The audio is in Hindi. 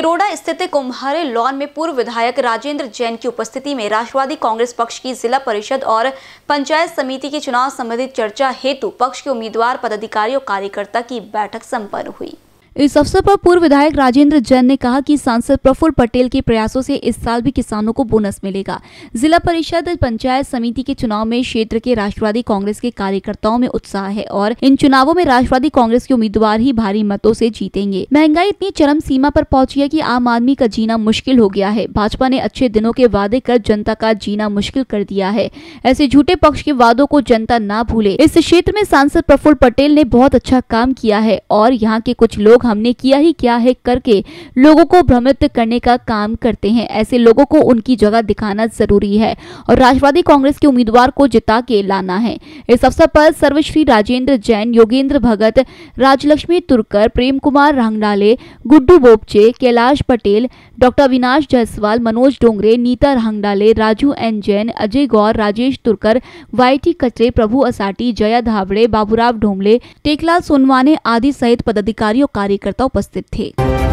तिरोड़ा स्थित कुम्हारे लॉन में पूर्व विधायक राजेंद्र जैन की उपस्थिति में राष्ट्रवादी कांग्रेस पक्ष की जिला परिषद और पंचायत समिति के चुनाव संबंधित चर्चा हेतु पक्ष के उम्मीदवार पदाधिकारी और कार्यकर्ता की बैठक संपन्न हुई इस अवसर पर पूर्व विधायक राजेंद्र जैन ने कहा कि सांसद प्रफुल्ल पटेल के प्रयासों से इस साल भी किसानों को बोनस मिलेगा जिला परिषद पंचायत समिति के चुनाव में क्षेत्र के राष्ट्रवादी कांग्रेस के कार्यकर्ताओं में उत्साह है और इन चुनावों में राष्ट्रवादी कांग्रेस के उम्मीदवार ही भारी मतों से जीतेंगे महंगाई इतनी चरम सीमा पर पहुंची है कि आम आदमी का जीना मुश्किल हो गया है भाजपा ने अच्छे दिनों के वादे कर जनता का जीना मुश्किल कर दिया है ऐसे झूठे पक्ष के वादों को जनता न भूले इस क्षेत्र में सांसद प्रफुल्ल पटेल ने बहुत अच्छा काम किया है और यहाँ के कुछ लोग हमने किया ही क्या है करके लोगों को भ्रमित करने का काम करते हैं ऐसे लोगों को उनकी जगह दिखाना जरूरी है और राष्ट्रवादी कांग्रेस के उम्मीदवार को जिता के लाना है इस अवसर पर Sarvashri Rajendra Jain Yogendra Bhagat Rajlakshmi Turkar Prem Kumar Rangdale Guddu Bopche Kailash Patel doctor Avinash Jaiswal Manoj Dongre Neeta Rangdale Raju N Jain Ajay Gaur Rajesh Turkar YT Kachre Prabhu Asati Jaya Dhawade Baburao ढोमले Teklal Sonawane आदि सहित पदाधिकारियों का कार्यकर्ता उपस्थित थे